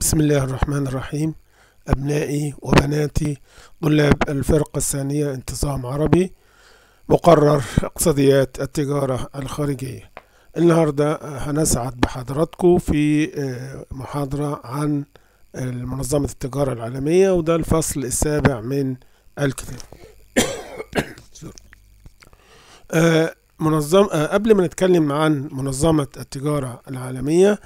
بسم الله الرحمن الرحيم أبنائي وبناتي طلاب الفرقة الثانية انتظام عربي مقرر اقتصاديات التجارة الخارجية النهاردة هنسعد بحضراتكم في آه، محاضرة عن منظمة التجارة العالمية وده الفصل السابع من الكتاب آه، منظم آه، قبل ما نتكلم عن منظمة التجارة العالمية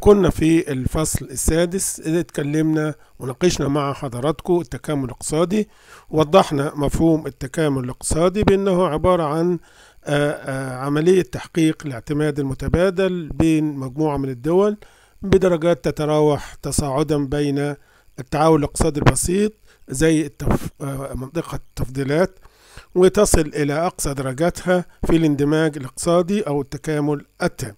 كنا في الفصل السادس اللي اتكلمنا وناقشنا مع حضراتكم التكامل الاقتصادي وضحنا مفهوم التكامل الاقتصادي بأنه عبارة عن آه، آه، عملية تحقيق الاعتماد المتبادل بين مجموعة من الدول بدرجات تتراوح تصاعدا بين التعاون الاقتصادي البسيط زي التف... آه، منطقة التفضيلات وتصل إلى أقصى درجاتها في الاندماج الاقتصادي أو التكامل التام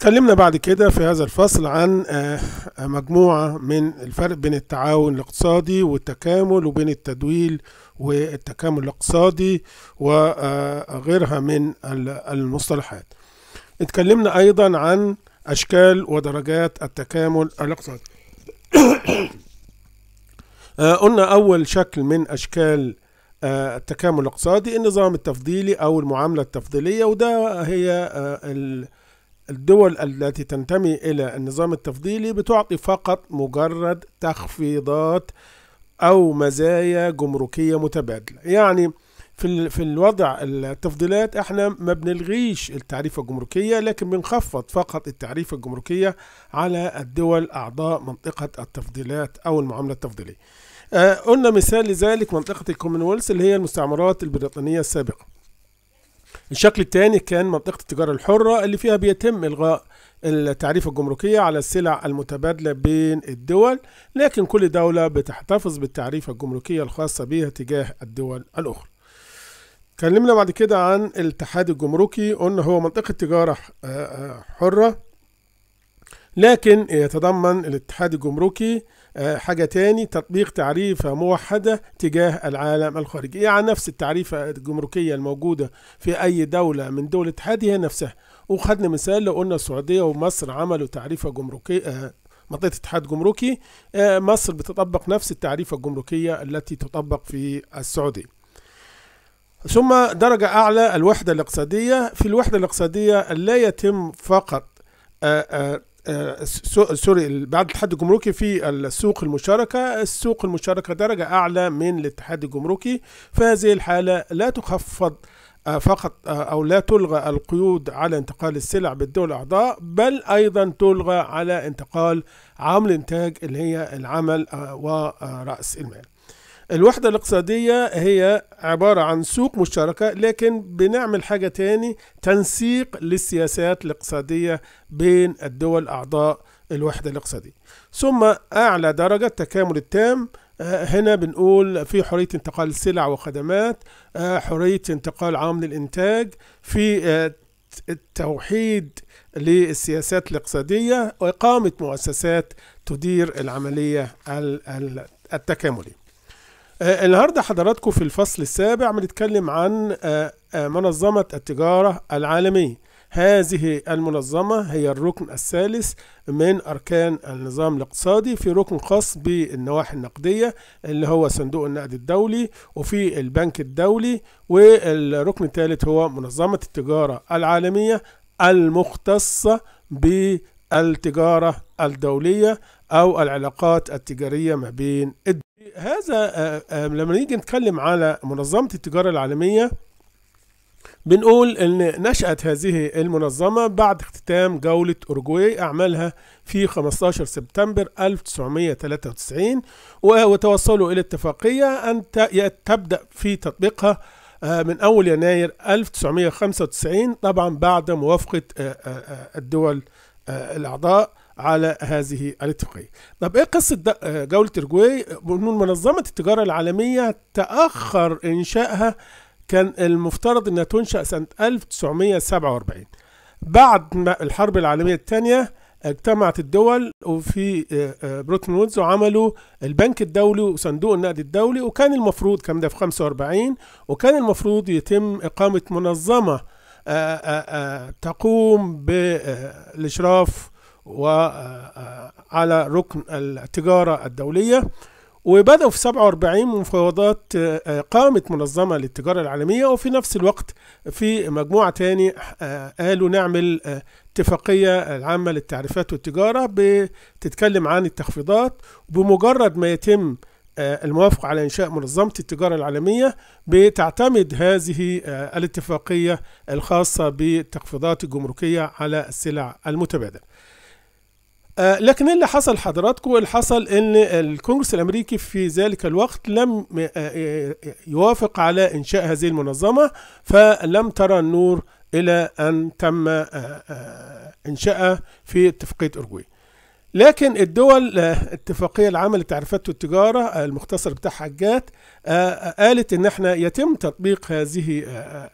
تكلمنا بعد كده في هذا الفصل عن آه، مجموعة من الفرق بين التعاون الاقتصادي والتكامل وبين التدويل والتكامل الاقتصادي وغيرها آه، من المصطلحات اتكلمنا أيضا عن أشكال ودرجات التكامل الاقتصادي آه، قلنا أول شكل من أشكال التكامل الاقتصادي النظام التفضيلي أو المعاملة التفضيلية وده هي الدول التي تنتمي إلى النظام التفضيلي بتعطي فقط مجرد تخفيضات أو مزايا جمركية متبادلة يعني في في الوضع التفضيلات احنا ما بنلغيش التعريفة الجمركية لكن بنخفض فقط التعريفة الجمركية على الدول أعضاء منطقة التفضيلات أو المعاملة التفضيلية. آه، قلنا مثال لذلك منطقة الكومنولث اللي هي المستعمرات البريطانية السابقة. الشكل الثاني كان منطقة التجارة الحرة اللي فيها بيتم إلغاء التعريف الجمركية على السلع المتبادلة بين الدول لكن كل دولة بتحتفظ بالتعريف الجمركية الخاصة بها تجاه الدول الأخرى اتكلمنا بعد كده عن الاتحاد الجمركي قلنا هو منطقة تجارة آه، آه، حرة لكن يتضمن الاتحاد الجمركي آه، حاجة تاني تطبيق تعريفة موحدة تجاه العالم الخارجي يعني نفس التعريفة الجمركية الموجودة في أي دولة من دول الاتحاد هي نفسها وخدنا مثال لو قلنا السعودية ومصر عملوا تعريفة جمركية آه، منطقة اتحاد جمركي آه، مصر بتطبق نفس التعريفة الجمركية التي تطبق في السعودية ثم درجة أعلى الوحدة الاقتصادية في الوحدة الاقتصادية لا يتم فقط سوري بعد الاتحاد الجمركي في السوق المشاركه السوق المشاركه درجة أعلى من الاتحاد الجمركي في هذه الحالة لا تخفض آه، فقط آه، أو لا تلغى القيود على انتقال السلع بالدول الأعضاء بل أيضا تلغى على انتقال عمل إنتاج اللي هي العمل آه، ورأس المال الوحدة الاقتصادية هي عبارة عن سوق مشتركة لكن بنعمل حاجة تاني تنسيق للسياسات الاقتصادية بين الدول أعضاء الوحدة الاقتصادية ثم أعلى درجة التكامل التام آه، هنا بنقول في حرية انتقال السلع وخدمات آه، حرية انتقال عوامل الإنتاج في آه، التوحيد للسياسات الاقتصادية وإقامة مؤسسات تدير العملية التكاملية آه، النهارده حضراتكم في الفصل السابع بنتكلم عن آه، آه، منظمة التجارة العالمية هذه المنظمة هي الركن الثالث من أركان النظام الاقتصادي في ركن خاص بالنواحي النقدية اللي هو صندوق النقد الدولي وفي البنك الدولي والركن الثالث هو منظمة التجارة العالمية المختصة ب التجارة الدولية أو العلاقات التجارية ما بين الدول. هذا آه، آه، لما نيجي نتكلم على منظمة التجارة العالمية بنقول ان نشأت هذه المنظمة بعد اختتام جولة أورجواي أعمالها في 15 سبتمبر 1993 وتوصلوا إلى اتفاقية أن تبدأ في تطبيقها آه، من أول يناير 1995 طبعا بعد موافقة الدول الأعضاء على هذه الاتفاقية طب ايه قصة جولة أرجواي بأن منظمة التجارة العالمية تأخر إنشائها كان المفترض أنها تنشأ سنة 1947 بعد ما الحرب العالمية الثانية اجتمعت الدول وفي آه، آه، بروتن وودز وعملوا البنك الدولي وصندوق النقد الدولي وكان المفروض كان ده في 45 وكان المفروض يتم إقامة منظمة آه، آه، آه، تقوم بالإشراف على ركن التجارة الدولية وبدأوا في 47 مفاوضات قامت منظمة للتجارة العالمية وفي نفس الوقت في مجموعة تاني قالوا نعمل اتفاقية العامة للتعريفات والتجارة بتتكلم عن التخفيضات بمجرد ما يتم آه، الموافقة على إنشاء منظمة التجارة العالمية بتعتمد هذه آه، الاتفاقية الخاصة بالتخفيضات الجمركية على السلع المتبادلة آه، لكن اللي حصل حضراتكم اللي حصل ان الكونغرس الامريكي في ذلك الوقت لم يوافق على انشاء هذه المنظمه فلم ترى النور الى ان تم انشائها في اتفاقيه اورجواي. لكن الدول الاتفاقية العامة لتعريفات والتجارة المختصر بتاعها جات آه، آه، قالت ان احنا يتم تطبيق هذه آه،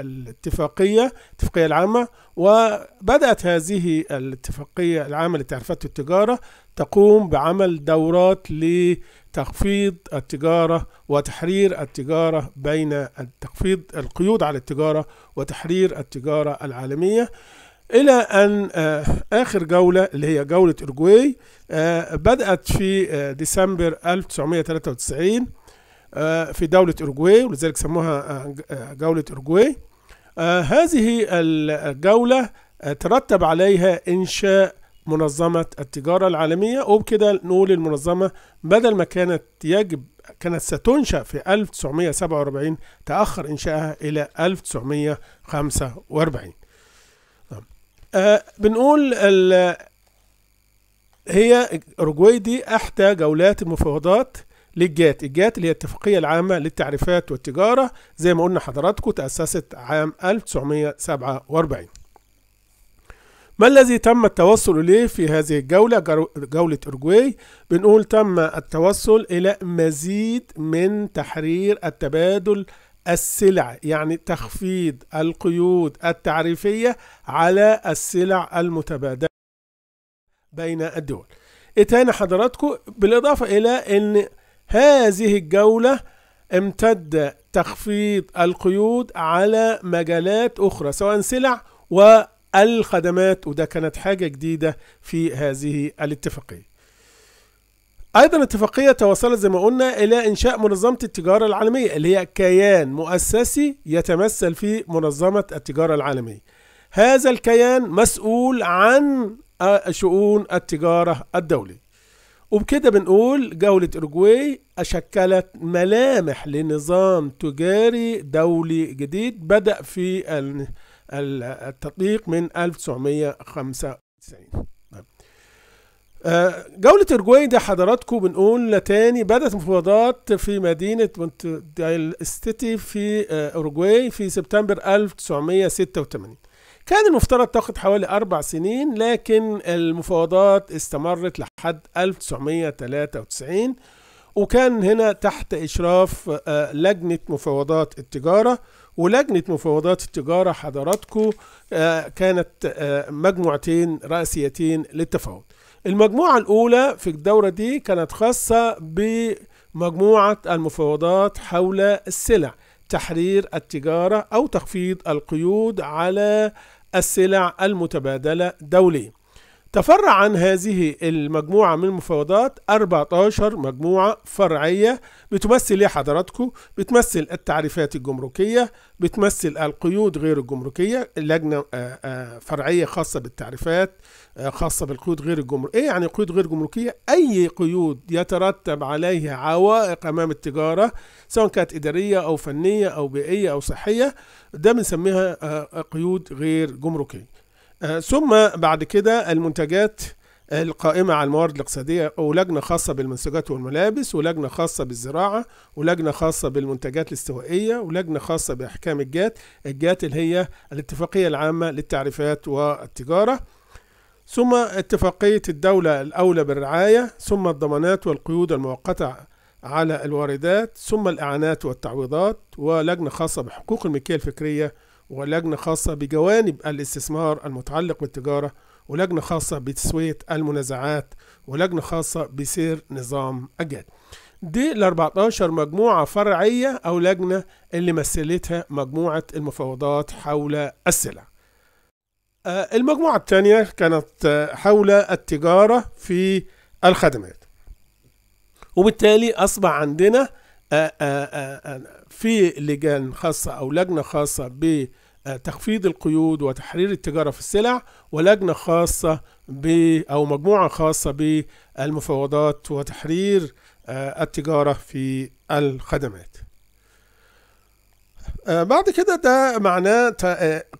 الاتفاقية الاتفاقية العامة وبدأت هذه الاتفاقية العامة للتعريفات والتجارة تقوم بعمل دورات لتخفيض التجارة وتحرير التجارة بين تخفيض القيود على التجارة وتحرير التجارة العالمية إلى أن آه، آخر جولة اللي هي جولة أورجواي آه، بدأت في آه، ديسمبر 1993 في دولة أورجواي ولذلك سموها جولة أورجواي هذه الجولة ترتب عليها إنشاء منظمة التجارة العالمية وبكده نقول المنظمة بدل ما كانت يجب كانت ستنشأ في 1947 تأخر إنشائها إلى 1945 آه بنقول هي أورجواي دي أحدى جولات المفاوضات للجات الجات اللي هي الاتفاقية العامة للتعريفات والتجارة زي ما قلنا حضراتكم تأسست عام 1947 ما الذي تم التوصل إليه في هذه الجولة جولة أورجواي بنقول تم التوصل إلى مزيد من تحرير التبادل السلع يعني تخفيض القيود التعريفية على السلع المتبادلة بين الدول ايه تاني حضراتكم بالاضافة الى ان هذه الجولة امتد تخفيض القيود على مجالات اخرى سواء سلع والخدمات وده كانت حاجة جديدة في هذه الاتفاقية ايضا الاتفاقيه توصلت زي ما قلنا الى انشاء منظمه التجاره العالميه اللي هي كيان مؤسسي يتمثل في منظمه التجاره العالميه هذا الكيان مسؤول عن آه، شؤون التجاره الدوليه وبكده بنقول جولة أوروجواي شكلت ملامح لنظام تجاري دولي جديد بدأ في التطبيق من 1995 آه، جولة دي حضراتكم بنقول تاني بدأت مفاوضات في مدينة مونتديال ستيتي في أرجواي آه، في سبتمبر 1986 كان المفترض تاخد حوالي أربع سنين لكن المفاوضات استمرت لحد 1993 وكان هنا تحت إشراف آه، لجنة مفاوضات التجارة ولجنة مفاوضات التجارة حضراتكم كانت مجموعتين رأسيتين للتفاوض المجموعة الأولى في الدورة دي كانت خاصة بمجموعة المفاوضات حول السلع تحرير التجارة أو تخفيض القيود على السلع المتبادلة دوليا تفرع عن هذه المجموعة من المفاوضات 14 مجموعة فرعية بتمثل ايه حضراتكم؟ بتمثل التعريفات الجمركية، بتمثل القيود غير الجمركية، لجنة آه، آه، فرعية خاصة بالتعريفات، آه، خاصة بالقيود غير الجمركية، ايه يعني قيود غير جمركية؟ أي قيود يترتب عليها عوائق أمام التجارة سواء كانت إدارية أو فنية أو بيئية أو صحية، ده بنسميها قيود غير جمركية. آه، ثم بعد كده المنتجات القائمة على الموارد الاقتصادية ولجنة خاصة بالمنسوجات والملابس ولجنة خاصة بالزراعة ولجنة خاصة بالمنتجات الاستوائية ولجنة خاصة بإحكام الجات الجات اللي هي الاتفاقية العامة للتعريفات والتجارة ثم اتفاقية الدولة الأولى بالرعاية ثم الضمانات والقيود المؤقتة على الواردات ثم الإعانات والتعويضات ولجنة خاصة بحقوق الملكية الفكرية ولجنة خاصة بجوانب الاستثمار المتعلق بالتجارة ولجنة خاصة بتسوية المنازعات ولجنة خاصة بسير نظام أجاد دي ال 14 مجموعة فرعية أو لجنة اللي مثلتها مجموعة المفاوضات حول السلع آه، المجموعة الثانية كانت آه، حول التجارة في الخدمات وبالتالي أصبح عندنا آه، آه، آه، في لجان خاصة أو لجنة خاصة بتخفيض القيود وتحرير التجارة في السلع ولجنة خاصة ب أو مجموعة خاصة بالمفاوضات وتحرير التجارة في الخدمات بعد كده ده معناه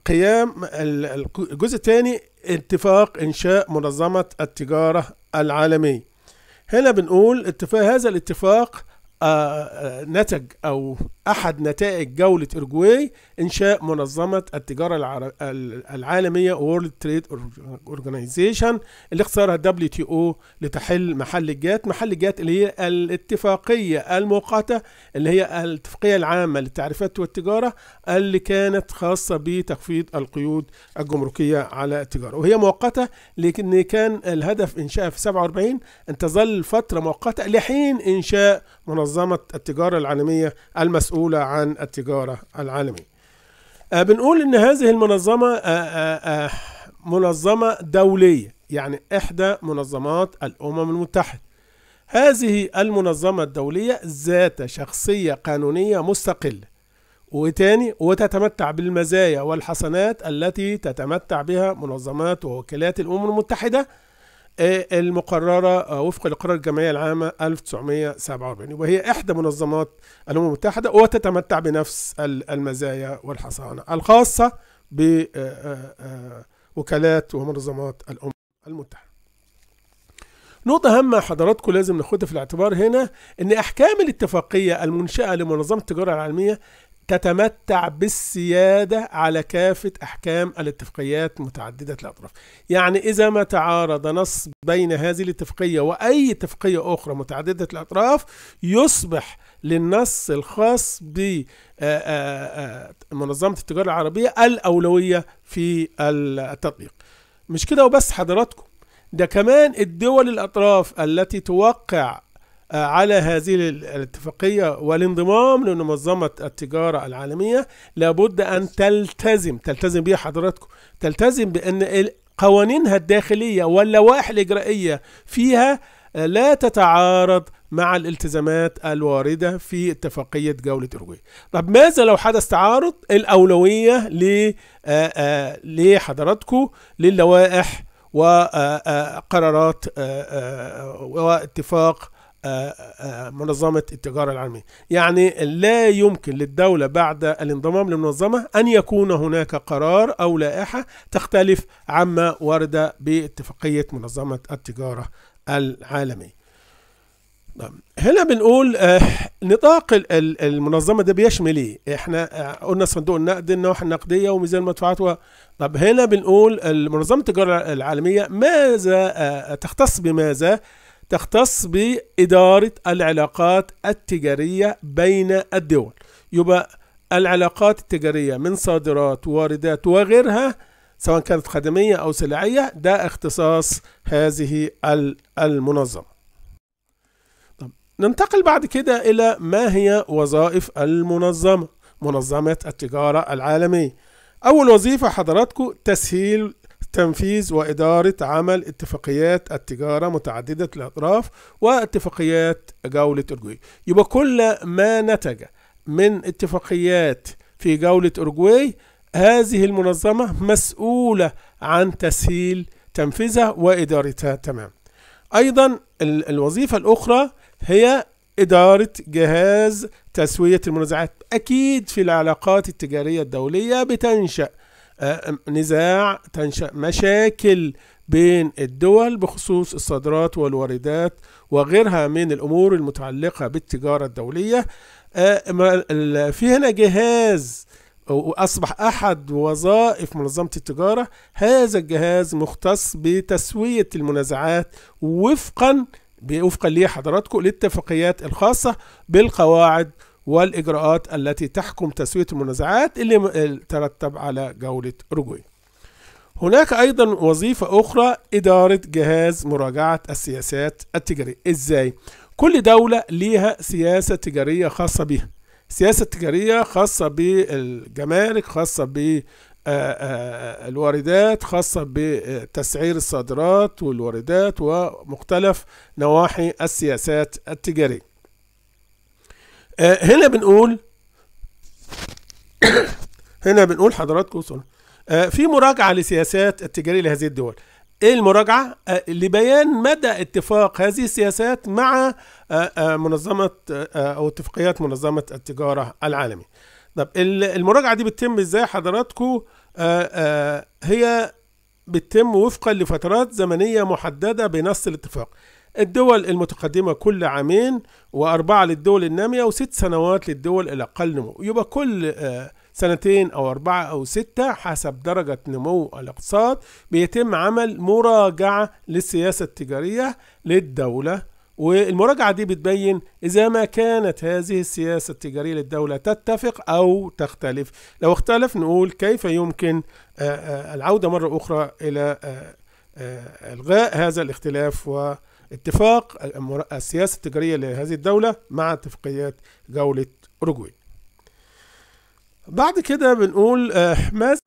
قيام الجزء الثاني اتفاق إنشاء منظمة التجارة العالمية هنا بنقول اتفاق هذا الاتفاق آه، آه، نتج أو أحد نتائج جولة إرجواي إنشاء منظمة التجارة العالمية World Trade Organization اللي تي WTO لتحل محل الجات محل الجات اللي هي الاتفاقية المؤقتة اللي هي الاتفاقية العامة للتعريفات والتجارة اللي كانت خاصة بتخفيض القيود الجمركية على التجارة وهي مؤقتة لكن كان الهدف إنشاء في 47 أن تظل فترة مؤقتة لحين إنشاء منظمة التجارة العالمية المسؤولة المسؤولة عن التجارة العالمية آه، بنقول إن هذه المنظمة آه، آه، منظمة دولية يعني إحدى منظمات الأمم المتحدة هذه المنظمة الدولية ذات شخصية قانونية مستقلة وتاني وتتمتع بالمزايا والحسنات التي تتمتع بها منظمات ووكالات الأمم المتحدة ايه المقررة وفق لقرار الجمعية العامة 1947 وهي إحدى منظمات الأمم المتحدة وتتمتع بنفس المزايا والحصانة الخاصة بوكالات آه، آه، آه، ومنظمات الأمم المتحدة نقطة هامة حضراتكم لازم ناخدها في الاعتبار هنا إن أحكام الاتفاقية المنشأة لمنظمة التجارة العالمية تتمتع بالسيادة على كافة أحكام الاتفاقيات متعددة الأطراف يعني إذا ما تعارض نص بين هذه الاتفاقية وأي اتفاقية أخرى متعددة الأطراف يصبح للنص الخاص بمنظمة آه، آه، آه، التجارة العربية الأولوية في التطبيق مش كده وبس حضراتكم ده كمان الدول الأطراف التي توقع آه، على هذه الاتفاقية والانضمام لمنظمة التجارة العالمية لابد أن تلتزم تلتزم بها حضراتكم تلتزم بأن قوانينها الداخلية واللوائح الإجرائية فيها آه، لا تتعارض مع الالتزامات الواردة في اتفاقية جولة أوروجواي طب ماذا لو حدث تعارض الأولوية آه، لحضراتكم للوائح وقرارات واتفاق آه، آه، آه، منظمة التجارة العالمية يعني لا يمكن للدولة بعد الانضمام للمنظمة أن يكون هناك قرار أو لائحة تختلف عما ورد باتفاقية منظمة التجارة العالمية نعم. هنا بنقول نطاق المنظمه ده بيشمل ايه؟ احنا قلنا صندوق النقد النواحي النقديه وميزان المدفوعات و... طب هنا بنقول المنظمة التجاره العالميه ماذا تختص بماذا تختص بإدارة العلاقات التجارية بين الدول يبقى العلاقات التجارية من صادرات واردات وغيرها سواء كانت خدمية أو سلعية ده اختصاص هذه المنظمة طب ننتقل بعد كده إلى ما هي وظائف المنظمة منظمة التجارة العالمية أول وظيفة حضراتكم تسهيل تنفيذ وإدارة عمل اتفاقيات التجارة متعددة الأطراف واتفاقيات جولة أورجواي يبقى كل ما نتج من اتفاقيات في جولة أورجواي هذه المنظمة مسؤولة عن تسهيل تنفيذها وإدارتها تمام أيضا الوظيفة الأخرى هي إدارة جهاز تسوية المنازعات أكيد في العلاقات التجارية الدولية بتنشأ آه، نزاع تنشأ مشاكل بين الدول بخصوص الصادرات والواردات وغيرها من الأمور المتعلقة بالتجارة الدولية آه، في هنا جهاز وأصبح أحد وظائف منظمة التجارة هذا الجهاز مختص بتسوية المنازعات وفقا وفقا ليه حضراتكم للاتفاقيات الخاصة بالقواعد والإجراءات التي تحكم تسوية المنازعات اللي ترتب على جولة رجوعه هناك أيضا وظيفة أخرى إدارة جهاز مراجعة السياسات التجارية إزاي؟ كل دولة ليها سياسة تجارية خاصة بها سياسة تجارية خاصة بالجمارك خاصة ب الواردات خاصة بتسعير الصادرات والواردات ومختلف نواحي السياسات التجارية آه، هنا بنقول هنا بنقول حضراتكم وصلنا آه، في مراجعة لسياسات التجارية لهذه الدول ايه المراجعة؟ آه، لبيان مدى اتفاق هذه السياسات مع منظمة او اتفاقيات منظمة التجارة العالمية طب المراجعة دي بتتم ازاي حضراتكم؟ هي بتتم وفقا لفترات زمنية محددة بنص الاتفاق. الدول المتقدمة كل عامين وأربعة للدول النامية وست سنوات للدول الأقل نمو يبقى كل آه، سنتين أو أربعة أو ستة حسب درجة نمو الاقتصاد بيتم عمل مراجعة للسياسة التجارية للدولة والمراجعة دي بتبين إذا ما كانت هذه السياسة التجارية للدولة تتفق أو تختلف لو اختلف نقول كيف يمكن آه، آه، العودة مرة أخرى إلى إلغاء هذا الاختلاف و اتفاق السياسة التجارية لهذه الدولة مع اتفاقيات جولة أوروجواي بعد كده بنقول آه، ماذا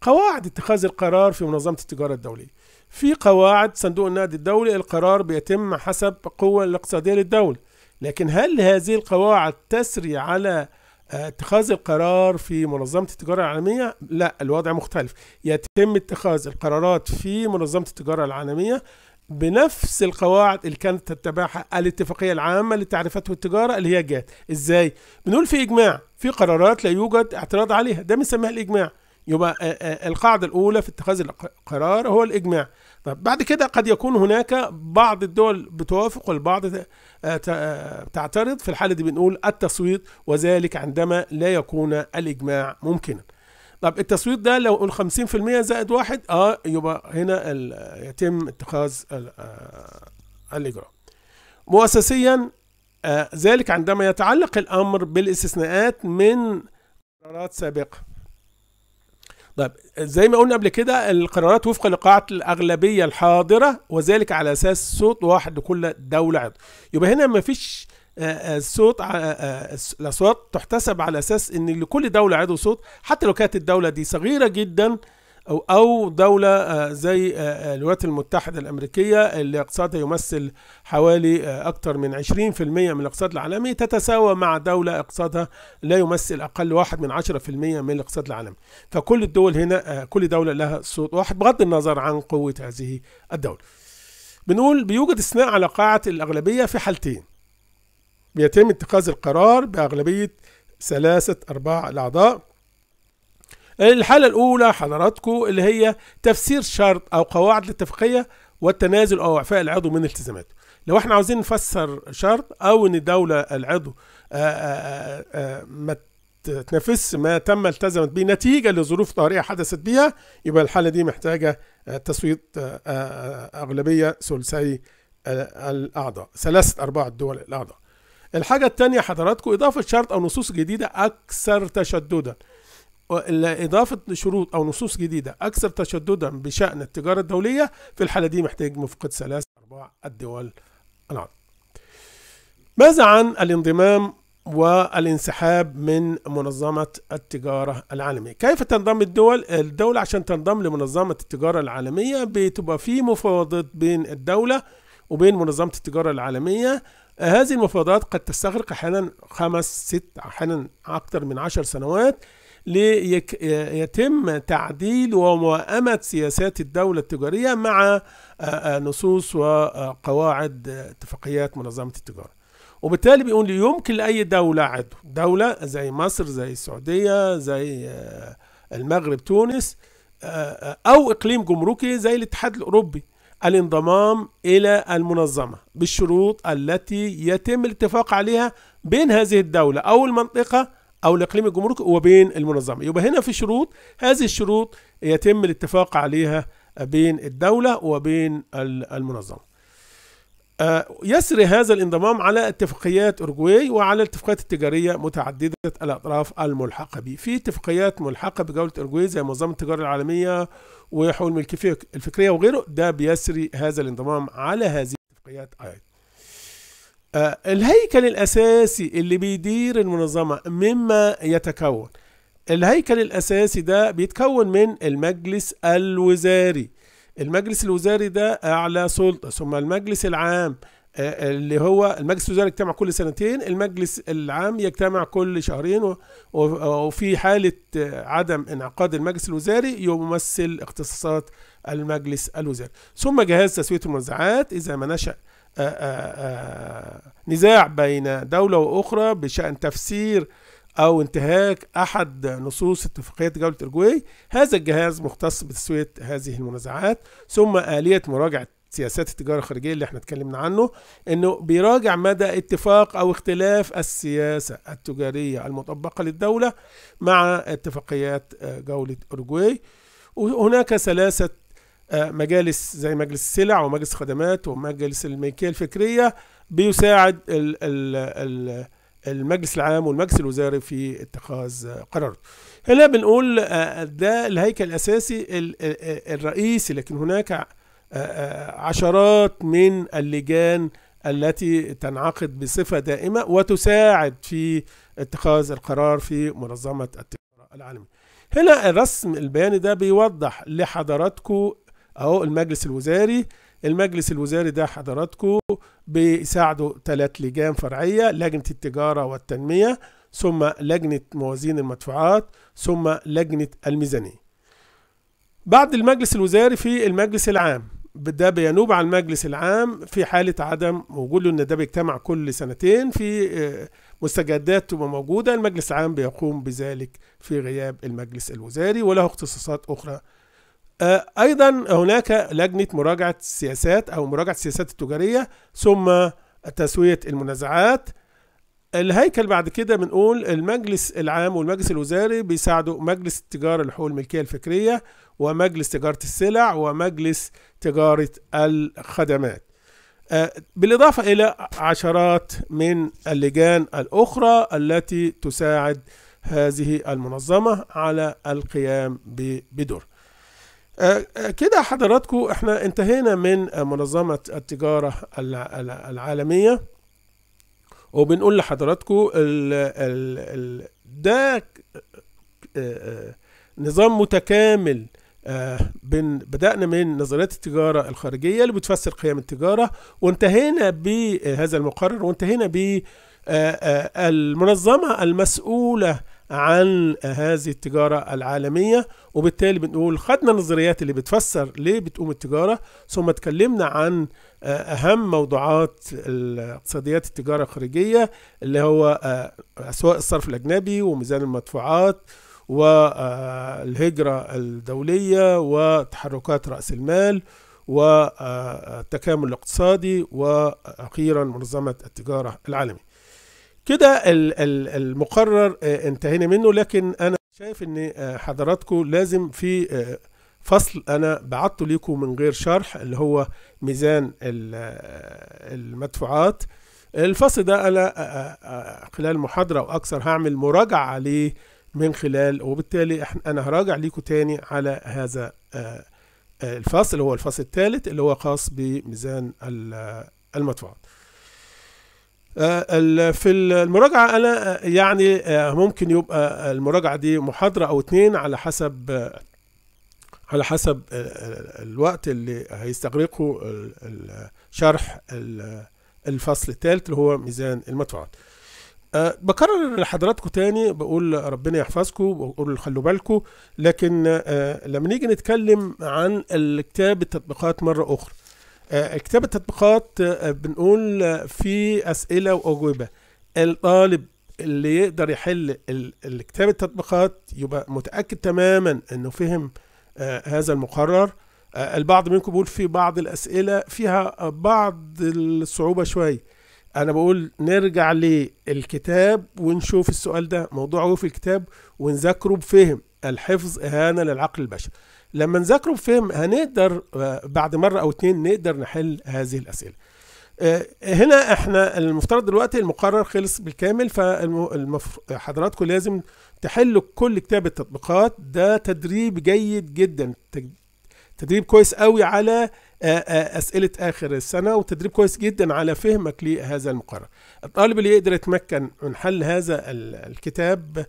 قواعد اتخاذ القرار في منظمة التجارة الدولية في قواعد صندوق النقد الدولي القرار بيتم حسب القوة الاقتصادية للدولة لكن هل هذه القواعد تسري على آه، اتخاذ القرار في منظمة التجارة العالمية لا الوضع مختلف يتم اتخاذ القرارات في منظمة التجارة العالمية بنفس القواعد اللي كانت تتبعها الاتفاقية العامة للتعريفات والتجارة اللي هي جات ازاي بنقول في اجماع في قرارات لا يوجد اعتراض عليها ده بنسميها الاجماع يبقى آه، آه، القاعدة الأولى في اتخاذ القرار هو الإجماع طب بعد كده قد يكون هناك بعض الدول بتوافق والبعض آه، تعترض في الحالة دي بنقول التصويت وذلك عندما لا يكون الإجماع ممكنا طب التصويت ده لو قول 50% زائد واحد اه يبقى هنا يتم اتخاذ آه، الاجراء مؤسسيا آه ذلك عندما يتعلق الامر بالاستثناءات من قرارات سابقه طيب زي ما قلنا قبل كده القرارات وفق لقاعة الأغلبية الحاضرة وذلك على أساس صوت واحد لكل دولة عضو يبقى هنا ما فيش آه، آه، الصوت آه، الاصوات تحتسب على اساس ان لكل دوله عضو صوت حتى لو كانت الدوله دي صغيره جدا او او دوله زي الولايات المتحده الامريكيه اللي اقتصادها يمثل حوالي اكثر من 20% من الاقتصاد العالمي تتساوى مع دوله اقتصادها لا يمثل اقل واحد من 10% من الاقتصاد العالمي فكل الدول هنا كل دوله لها صوت واحد بغض النظر عن قوه هذه الدوله بنقول بيوجد استثناء على قاعده الاغلبيه في حالتين بيتم اتخاذ القرار بأغلبية ثلاثة أرباع الأعضاء الحالة الأولى حضراتكم اللي هي تفسير شرط أو قواعد الاتفاقية والتنازل أو إعفاء العضو من التزاماته لو احنا عاوزين نفسر شرط أو إن الدولة العضو آآ آه، آآ آه، آه، ما تنافسش ما تم التزمت به نتيجة لظروف طارئة حدثت بها يبقى الحالة دي محتاجة تصويت أغلبية ثلثي الأعضاء ثلاثة أرباع الدول الأعضاء الحاجة التانية حضراتكم إضافة شرط أو نصوص جديدة أكثر تشددا إضافة شروط أو نصوص جديدة أكثر تشددا بشأن التجارة الدولية في الحالة دي محتاج مفقد ثلاث أرباع الدول العرب ماذا عن الانضمام والانسحاب من منظمة التجارة العالمية كيف تنضم الدول الدولة عشان تنضم لمنظمة التجارة العالمية بتبقى في مفاوضات بين الدولة وبين منظمة التجارة العالمية هذه المفاوضات قد تستغرق احيانا خمس ست احيانا اكثر من عشر سنوات ليتم تعديل وموائمة سياسات الدولة التجارية مع آه، آه، نصوص وقواعد اتفاقيات منظمة التجارة وبالتالي بيقول يمكن لأي دولة عدو دولة زي مصر زي السعودية زي آه، المغرب تونس أو إقليم جمركي زي الاتحاد الأوروبي الانضمام إلى المنظمة بالشروط التي يتم الاتفاق عليها بين هذه الدولة أو المنطقة أو الإقليم الجمركي وبين المنظمة يبقى هنا في شروط هذه الشروط يتم الاتفاق عليها بين الدولة وبين المنظمة آه، يسري هذا الانضمام على اتفاقيات أورجواي وعلى الاتفاقيات التجارية متعددة الأطراف الملحقة به في اتفاقيات ملحقة بدولة أورجواي زي منظمة التجارة العالمية وحقوق الملكية الفكرية وغيره ده بيسري هذا الانضمام على هذه الاتفاقيات أيضا آه، الهيكل الأساسي اللي بيدير المنظمة مما يتكون الهيكل الأساسي ده بيتكون من المجلس الوزاري المجلس الوزاري ده أعلى سلطة ثم المجلس العام آه، اللي هو المجلس الوزاري يجتمع كل سنتين المجلس العام يجتمع كل شهرين وفي حالة آه، عدم انعقاد المجلس الوزاري يمثل اختصاصات المجلس الوزاري ثم جهاز تسوية المنازعات إذا ما نشأ آه، نزاع بين دولة وأخرى بشأن تفسير أو انتهاك أحد نصوص اتفاقية جولة أرجواي هذا الجهاز مختص بتسوية هذه المنازعات ثم آلية مراجعة سياسات التجارة الخارجية اللي احنا اتكلمنا عنه انه بيراجع مدى اتفاق او اختلاف السياسة التجارية المطبقة للدولة مع اتفاقيات آه، جولة أورجواي وهناك ثلاثة آه، مجالس زي مجلس السلع ومجلس الخدمات ومجلس الملكية الفكرية بيساعد ال ال ال المجلس العام والمجلس الوزاري في اتخاذ قرار هنا بنقول آه، آه، ده الهيكل الأساسي آه، الرئيسي لكن هناك عشرات من اللجان التي تنعقد بصفة دائمة وتساعد في اتخاذ القرار في منظمة التجارة العالمية هنا الرسم البياني ده بيوضح لحضراتكم أهو المجلس الوزاري المجلس الوزاري ده حضراتكم بيساعده ثلاث لجان فرعية لجنة التجارة والتنمية ثم لجنة موازين المدفوعات ثم لجنة الميزانية بعد المجلس الوزاري في المجلس العام ده بينوب على المجلس العام في حالة عدم وجوده ان ده بيجتمع كل سنتين في آه، مستجدات تبقى موجودة المجلس العام بيقوم بذلك في غياب المجلس الوزاري وله اختصاصات أخرى آه، ايضا هناك لجنه مراجعه السياسات او مراجعه السياسات التجاريه ثم تسويه المنازعات الهيكل بعد كده بنقول المجلس العام والمجلس الوزاري بيساعدوا مجلس التجارة لحقوق الملكية الفكرية ومجلس تجارة السلع ومجلس تجارة الخدمات آه، بالإضافة إلى عشرات من اللجان الأخرى التي تساعد هذه المنظمة على القيام بدور آه، آه، كده حضراتكم احنا انتهينا من آه، منظمة التجارة العالمية وبنقول لحضراتكم ده نظام متكامل بدأنا من نظريات التجارة الخارجية اللي بتفسر قيم التجارة وانتهينا بهذا المقرر وانتهينا بالمنظمة المسؤولة عن هذه التجارة العالمية وبالتالي بنقول خدنا النظريات اللي بتفسر ليه بتقوم التجارة ثم اتكلمنا عن آه، أهم موضوعات الاقتصاديات التجارة الخارجية اللي هو أسواق آه، الصرف الأجنبي وميزان المدفوعات والهجرة آه، الدولية وتحركات رأس المال والتكامل الاقتصادي وأخيرا منظمة التجارة العالمية كده المقرر آه، انتهينا منه لكن انا شايف ان آه، حضراتكم لازم في آه، فصل انا بعته لكم من غير شرح اللي هو ميزان المدفوعات الفصل ده انا خلال محاضره او اكثر هعمل مراجعه عليه من خلال وبالتالي انا هراجع لكم تاني على هذا الفصل هو الفصل الثالث اللي هو خاص بميزان المدفوعات آه، في المراجعة أنا آه، يعني آه، ممكن يبقى المراجعة دي محاضرة أو اتنين على حسب على حسب الوقت اللي هيستغرقه شرح الفصل الثالث اللي هو ميزان المدفوعات بكرر لحضراتكم تاني بقول ربنا يحفظكم وبقول خلوا بالكم لكن لما نيجي نتكلم عن الكتاب التطبيقات مرة أخرى آه، كتاب التطبيقات آه، بنقول آه، في أسئلة وأجوبة الطالب اللي يقدر يحل كتاب التطبيقات يبقى متأكد تماما أنه فهم هذا المقرر البعض منكم بيقول في بعض الأسئلة فيها بعض الصعوبة شوية أنا بقول نرجع للكتاب ونشوف السؤال ده موضوعه في الكتاب ونذاكره بفهم الحفظ إهانة للعقل البشري لما نذاكره بفهم هنقدر آه، بعد مرة أو اتنين نقدر نحل هذه الأسئلة آه، هنا احنا المفترض دلوقتي المقرر خلص بالكامل فحضراتكم لازم تحلوا كل كتاب التطبيقات ده تدريب جيد جدا تدريب كويس قوي على آه، أسئلة آخر السنة وتدريب كويس جدا على فهمك لهذا المقرر الطالب اللي يقدر يتمكن من حل هذا الكتاب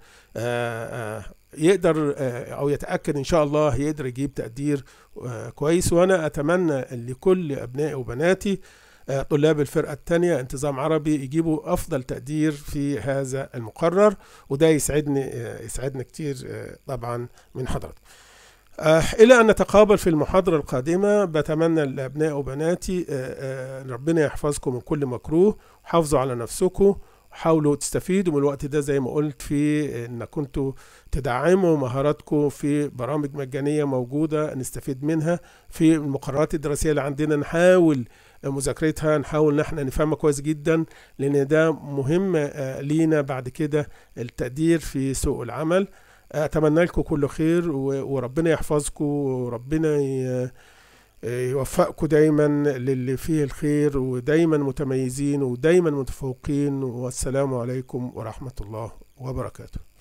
يقدر آه، او يتاكد ان شاء الله يقدر يجيب تقدير آه، كويس وانا اتمنى لكل ابنائي وبناتي آه، طلاب الفرقة الثانية انتظام عربي يجيبوا أفضل تقدير في هذا المقرر وده يسعدني يسعدنا كتير طبعا من حضرتك إلى أن نتقابل في المحاضرة القادمة بتمنى لأبنائي وبناتي ربنا يحفظكم من كل مكروه حافظوا على نفسكم حاولوا تستفيدوا من الوقت ده زي ما قلت في ان كنتوا تدعموا مهاراتكم في برامج مجانيه موجوده نستفيد منها في المقررات الدراسيه اللي عندنا نحاول مذاكرتها نحاول ان احنا نفهمها كويس جدا لان ده مهم آه، لينا بعد كده التقدير في سوق العمل اتمنى لكم كل خير وربنا يحفظكم وربنا ي... آه، يوفقكم دايما للي فيه الخير ودايما متميزين ودايما متفوقين والسلام عليكم ورحمة الله وبركاته